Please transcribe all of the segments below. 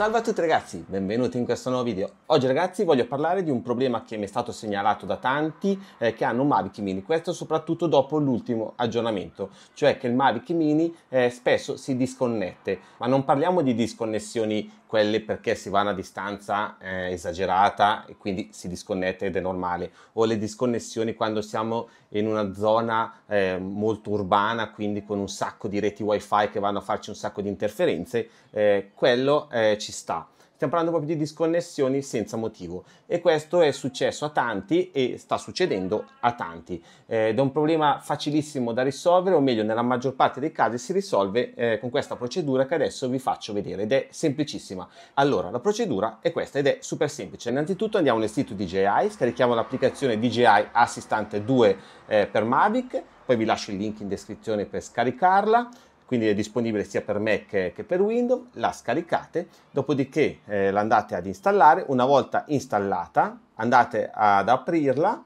Salve a tutti ragazzi, benvenuti in questo nuovo video. Oggi ragazzi voglio parlare di un problema che mi è stato segnalato da tanti eh, che hanno Mavic Mini, questo soprattutto dopo l'ultimo aggiornamento, cioè che il Mavic Mini eh, spesso si disconnette, ma non parliamo di disconnessioni quelli perché si va a una distanza eh, esagerata e quindi si disconnette ed è normale, o le disconnessioni quando siamo in una zona eh, molto urbana, quindi con un sacco di reti wifi che vanno a farci un sacco di interferenze, eh, quello eh, ci sta. Stiamo parlando proprio di disconnessioni senza motivo e questo è successo a tanti e sta succedendo a tanti eh, ed è un problema facilissimo da risolvere o meglio nella maggior parte dei casi si risolve eh, con questa procedura che adesso vi faccio vedere ed è semplicissima. Allora la procedura è questa ed è super semplice. Innanzitutto andiamo nel sito DJI, scarichiamo l'applicazione DJI Assistant 2 eh, per Mavic, poi vi lascio il link in descrizione per scaricarla quindi è disponibile sia per Mac che, per Windows, la scaricate, dopodiché eh, la ad installare, una volta installata andate ad aprirla,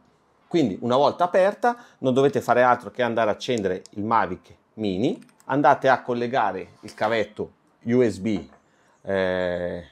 quindi una volta aperta non dovete fare altro che andare a accendere il Mavic Mini, andate a collegare il cavetto USB eh,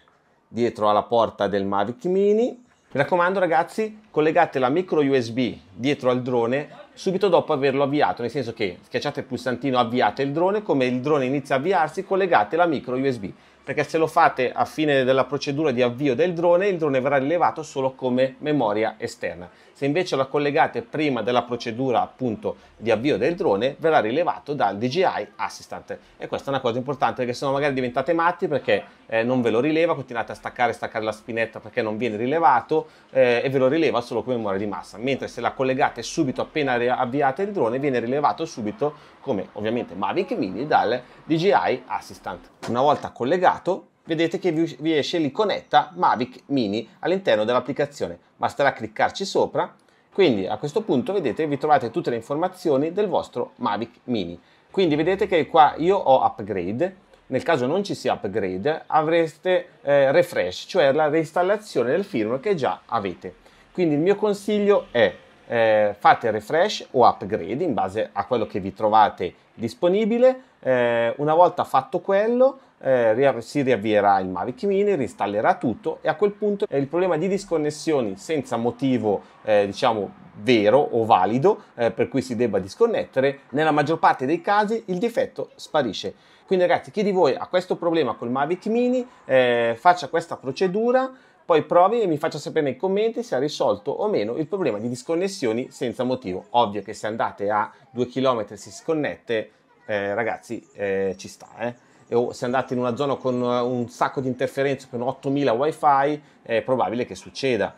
dietro alla porta del Mavic Mini. Mi raccomando ragazzi, collegate la micro USB dietro al drone subito dopo averlo avviato, nel senso che schiacciate il pulsantino avviate il drone, come il drone inizia a avviarsi collegate la micro USB perché se lo fate a fine della procedura di avvio del drone, il drone verrà rilevato solo come memoria esterna. Se invece la collegate prima della procedura appunto di avvio del drone, verrà rilevato dal DJI Assistant. E questa è una cosa importante perché se no magari diventate matti perché eh, non ve lo rileva, continuate a staccare e staccare la spinetta perché non viene rilevato eh, e ve lo rileva solo come memoria di massa. Mentre se la collegate subito appena avviate il drone, viene rilevato subito come ovviamente Mavic Mini dal DJI Assistant. Una volta collegato lato vedete che vi esce l'iconetta Mavic Mini all'interno dell'applicazione. Basterà cliccarci sopra, quindi a questo punto vedete vi trovate tutte le informazioni del vostro Mavic Mini. Quindi vedete che qua io ho upgrade, nel caso non ci sia upgrade avreste eh, refresh, cioè la reinstallazione del firmware che già avete. Quindi il mio consiglio è eh, fate refresh o upgrade in base a quello che vi trovate disponibile. Eh, una volta fatto quello, eh, si riavvierà il Mavic Mini, reinstallerà tutto e a quel punto eh, il problema di disconnessioni senza motivo eh, diciamo vero o valido eh, per cui si debba disconnettere, nella maggior parte dei casi il difetto sparisce. Quindi ragazzi, chi di voi ha questo problema col Mavic Mini, faccia questa procedura poi provi e mi faccia sapere nei commenti se ha risolto o meno il problema di disconnessioni senza motivo. Ovvio che se andate a 2 km e si sconnette, eh, ragazzi, eh, ci sta, eh o se andate in una zona con eh, un sacco di interferenze, con 8000 wifi, è probabile che succeda.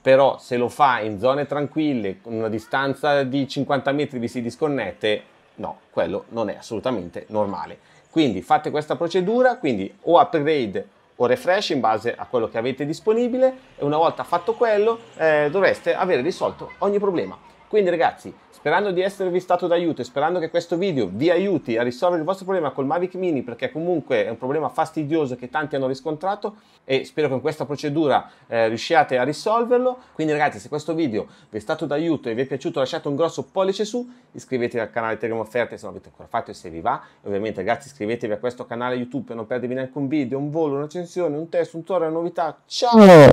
Però se lo fa in zone tranquille, con una distanza di 50 metri vi si disconnette, no, quello non è assolutamente normale. Quindi fate questa procedura, quindi o upgrade o refresh in base a quello che avete disponibile e una volta fatto quello eh, dovreste aver risolto ogni problema. Quindi ragazzi, sperando di esservi stato d'aiuto e sperando che questo video vi aiuti a risolvere il vostro problema col Mavic Mini, perché comunque è un problema fastidioso che tanti hanno riscontrato e spero che con questa procedura eh, riusciate a risolverlo. Quindi ragazzi, se questo video vi è stato d'aiuto e vi è piaciuto lasciate un grosso pollice su, iscrivetevi al canale Telegram Offerte se non avete ancora fatto e se vi va. E ovviamente ragazzi iscrivetevi a questo canale YouTube per non perdervi neanche un video, un volo, un'accensione, un test, un tour, una novità. Ciao!